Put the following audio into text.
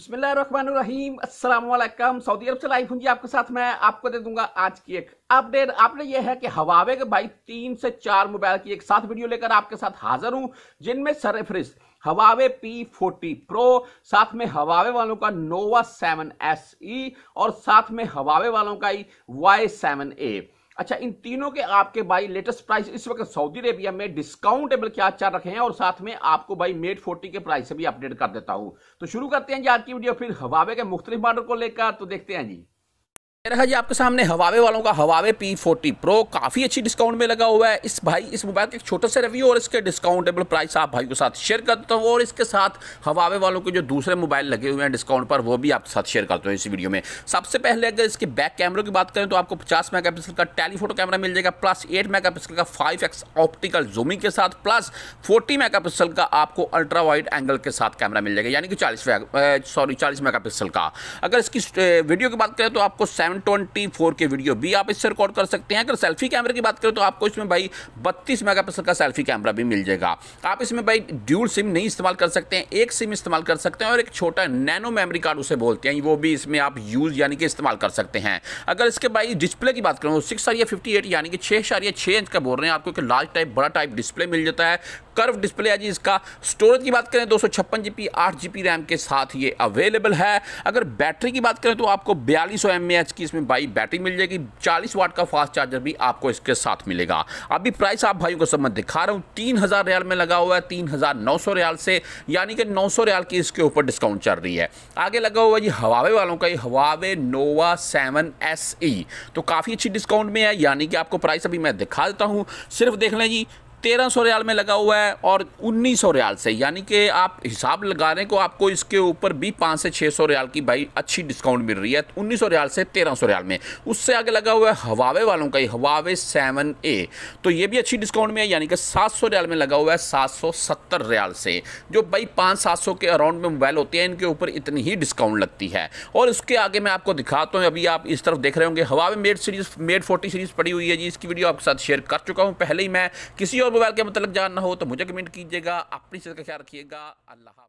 बिस्मिल्लाहिर्रहमानिर्रहीम अस्सलाम वालेकुम सऊदी अरब से लाइव हूँ जी आपके साथ मैं आपको दे दूंगा आज की एक अपडेट आपने ये है कि हवावे के भाई तीन से चार मोबाइल की एक साथ वीडियो लेकर आपके साथ हाजिर हूँ जिनमें सरफरिस्त हवावे P40 Pro साथ में हवावे वालों का नोवा 7 SE और साथ में हवावे वालों का ही Y7A अच्छा इन तीनों के आपके भाई लेटेस्ट प्राइस इस वक्त सऊदी अरेबिया में डिस्काउंटेबल क्या चार रखे हैं और साथ में आपको भाई मेट फोर्टी के प्राइस से भी अपडेट कर देता हूं तो शुरू करते हैं जी आज की वीडियो फिर हवावे के मुख्तलिफ मॉडल को लेकर तो देखते हैं जी रहा जी आपके सामने हवावे वालों का हवावे पी फोर्टी प्रो काफ़ी अच्छी डिस्काउंट में लगा हुआ है इस भाई इस मोबाइल के छोटे से रिव्यू और इसके डिस्काउंटेबल प्राइस आप भाई के साथ शेयर करते हो और इसके साथ हवावे वालों के जो दूसरे मोबाइल लगे हुए हैं डिस्काउंट पर वो भी आपके साथ शेयर करते हो इस वीडियो में सबसे पहले अगर इसके बैक कैमरों की बात करें तो आपको पचास मेगा का टेलीफोटो कैमरा मिल जाएगा प्लस एट मेगा का फाइव ऑप्टिकल जूमिंग के साथ प्लस फोर्टी मेगा का आपको अल्ट्रा वाइड एंगल के साथ कैमरा मिल जाएगा यानी कि चालीस सॉरी चालीस मेगा का अगर इसकी वीडियो की बात करें तो आपको 724 के वीडियो भी आप इससे रिकॉर्ड कर सकते हैं अगर सेल्फी कैमरे की बात करें तो आपको इसमें भाई 32 मेगापिक्सल का सेल्फी कैमरा भी मिल जाएगा आप इसमें भाई ड्यूल सिम नहीं इस्तेमाल कर सकते हैं एक सिम इस्तेमाल कर सकते हैं और एक छोटा नैनो मेमोरी कार्ड उसे बोलते हैं वो भी इसमें आप यूज़ यानी कि इस्तेमाल कर सकते हैं अगर इसके भाई डिस्प्ले की बात करें तो सिक्स आरिया e यानी कि छह इंच e का बोल रहे हैं आपको एक लार्ज टाइप बड़ा टाइप डिस्प्ले मिल जाता है कर्व डिस्प्ले है जी इसका स्टोरेज की बात करें दो सौ आठ जी रैम के साथ ये अवेलेबल है अगर बैटरी की बात करें तो आपको बयालीस सौ एम की इसमें भाई बैटरी मिल जाएगी चालीस वाट का फास्ट चार्जर भी आपको इसके साथ मिलेगा अभी प्राइस आप भाइयों को सब मैं दिखा रहा हूँ तीन रियाल में लगा हुआ है तीन रियाल से यानी कि नौ रियाल की इसके ऊपर डिस्काउंट चल रही है आगे लगा हुआ जी हवावे वालों का ये हवावे नोवा सेवन एस तो काफ़ी अच्छी डिस्काउंट में है यानी कि आपको प्राइस अभी मैं दिखा देता हूँ सिर्फ देख लें जी तेरह सौ रियाल में लगा हुआ है और उन्नीस सौ रियाल से यानी कि आप हिसाब लगा रहे हैं आपको इसके ऊपर भी पाँच से छः सौ रियाल की भाई अच्छी डिस्काउंट मिल रही है तो उन्नीस सौ रियाल से तेरह सौ रियाल में उससे आगे लगा हुआ है हवावे वालों का ही हवावे सेवन ए तो ये भी अच्छी डिस्काउंट में है यानी कि सात सौ रियाल में लगा हुआ है सात सौ सत्तर रियाल से जो भाई पाँच सात सौ के अराउंड में मोबाइल होते हैं इनके ऊपर इतनी ही डिस्काउंट लगती है और उसके आगे मैं आपको दिखाता तो हूँ अभी आप इस तरफ देख रहे होंगे Huawei Mate series Mate forty series पड़ी हुई है जी इसकी वीडियो आपके साथ शेयर कर चुका हूँ पहले ही मैं किसी और मोबाइल के मतलब जानना हो तो मुझे कमेंट कीजिएगा अपनी सेहत का ख्याल रखिएगा अल्लाह